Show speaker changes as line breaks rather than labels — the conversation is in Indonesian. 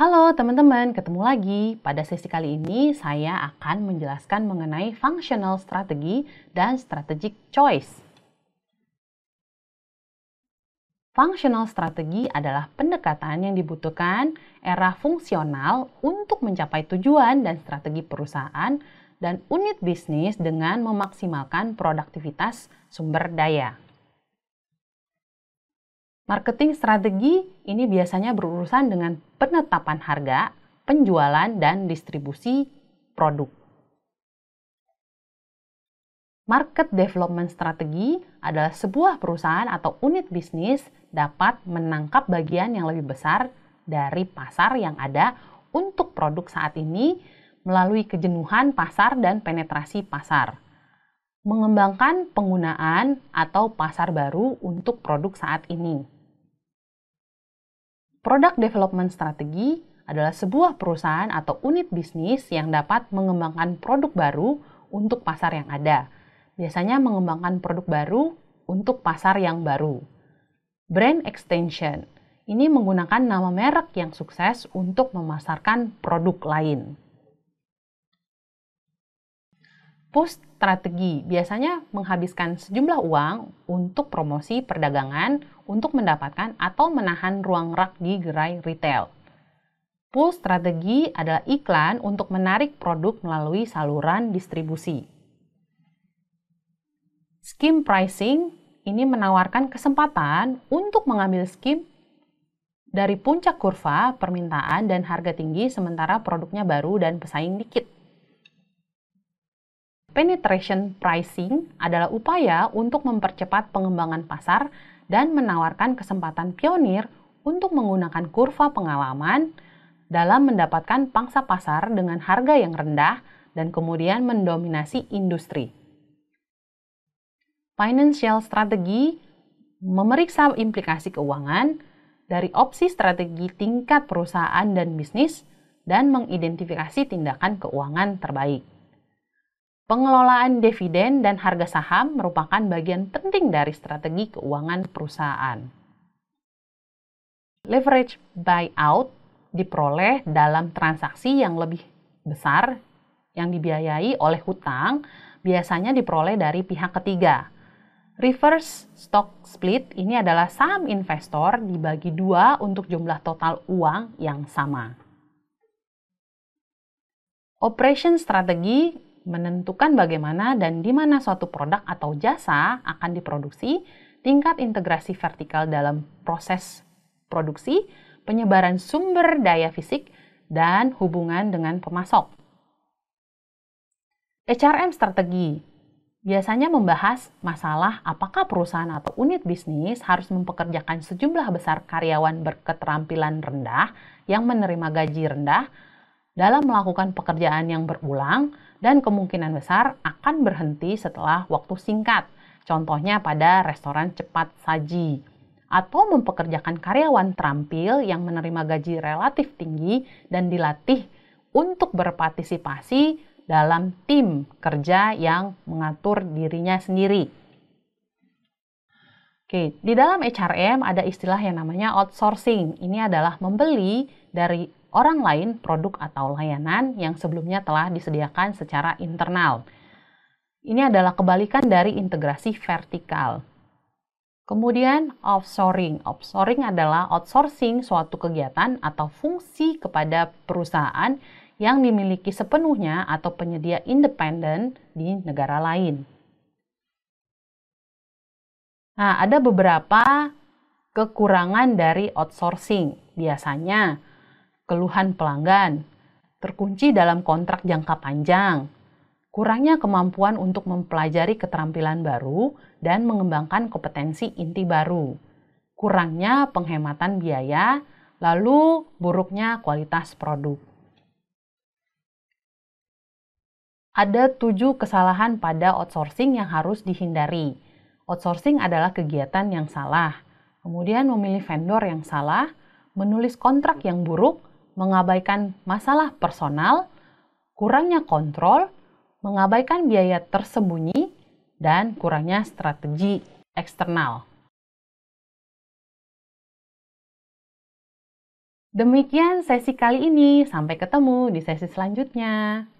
Halo teman-teman, ketemu lagi. Pada sesi kali ini saya akan menjelaskan mengenai functional strategy dan strategic choice. Functional strategy adalah pendekatan yang dibutuhkan era fungsional untuk mencapai tujuan dan strategi perusahaan dan unit bisnis dengan memaksimalkan produktivitas sumber daya. Marketing strategi ini biasanya berurusan dengan penetapan harga, penjualan, dan distribusi produk. Market development strategi adalah sebuah perusahaan atau unit bisnis dapat menangkap bagian yang lebih besar dari pasar yang ada untuk produk saat ini melalui kejenuhan pasar dan penetrasi pasar. Mengembangkan penggunaan atau pasar baru untuk produk saat ini. Product Development Strategy adalah sebuah perusahaan atau unit bisnis yang dapat mengembangkan produk baru untuk pasar yang ada. Biasanya mengembangkan produk baru untuk pasar yang baru. Brand Extension ini menggunakan nama merek yang sukses untuk memasarkan produk lain. Post strategi biasanya menghabiskan sejumlah uang untuk promosi perdagangan untuk mendapatkan atau menahan ruang rak di gerai retail. Pull strategi adalah iklan untuk menarik produk melalui saluran distribusi. Skim pricing ini menawarkan kesempatan untuk mengambil skim dari puncak kurva permintaan dan harga tinggi sementara produknya baru dan pesaing dikit. Penetration pricing adalah upaya untuk mempercepat pengembangan pasar dan menawarkan kesempatan pionir untuk menggunakan kurva pengalaman dalam mendapatkan pangsa pasar dengan harga yang rendah dan kemudian mendominasi industri. Financial strategy memeriksa implikasi keuangan dari opsi strategi tingkat perusahaan dan bisnis dan mengidentifikasi tindakan keuangan terbaik. Pengelolaan dividen dan harga saham merupakan bagian penting dari strategi keuangan perusahaan. Leverage buyout diperoleh dalam transaksi yang lebih besar yang dibiayai oleh hutang, biasanya diperoleh dari pihak ketiga. Reverse stock split ini adalah saham investor dibagi dua untuk jumlah total uang yang sama. Operation strategi menentukan bagaimana dan di mana suatu produk atau jasa akan diproduksi, tingkat integrasi vertikal dalam proses produksi, penyebaran sumber daya fisik, dan hubungan dengan pemasok. HRM strategi biasanya membahas masalah apakah perusahaan atau unit bisnis harus mempekerjakan sejumlah besar karyawan berketerampilan rendah yang menerima gaji rendah dalam melakukan pekerjaan yang berulang dan kemungkinan besar akan berhenti setelah waktu singkat, contohnya pada restoran cepat saji, atau mempekerjakan karyawan terampil yang menerima gaji relatif tinggi dan dilatih untuk berpartisipasi dalam tim kerja yang mengatur dirinya sendiri. Oke, di dalam HRM ada istilah yang namanya outsourcing. Ini adalah membeli dari orang lain produk atau layanan yang sebelumnya telah disediakan secara internal. Ini adalah kebalikan dari integrasi vertikal. Kemudian offshoring. Offshoring adalah outsourcing suatu kegiatan atau fungsi kepada perusahaan yang dimiliki sepenuhnya atau penyedia independen di negara lain. Nah, ada beberapa kekurangan dari outsourcing. Biasanya keluhan pelanggan, terkunci dalam kontrak jangka panjang, kurangnya kemampuan untuk mempelajari keterampilan baru dan mengembangkan kompetensi inti baru, kurangnya penghematan biaya, lalu buruknya kualitas produk. Ada tujuh kesalahan pada outsourcing yang harus dihindari. Outsourcing adalah kegiatan yang salah, kemudian memilih vendor yang salah, menulis kontrak yang buruk, mengabaikan masalah personal, kurangnya kontrol, mengabaikan biaya tersembunyi, dan kurangnya strategi eksternal. Demikian sesi kali ini, sampai ketemu di sesi selanjutnya.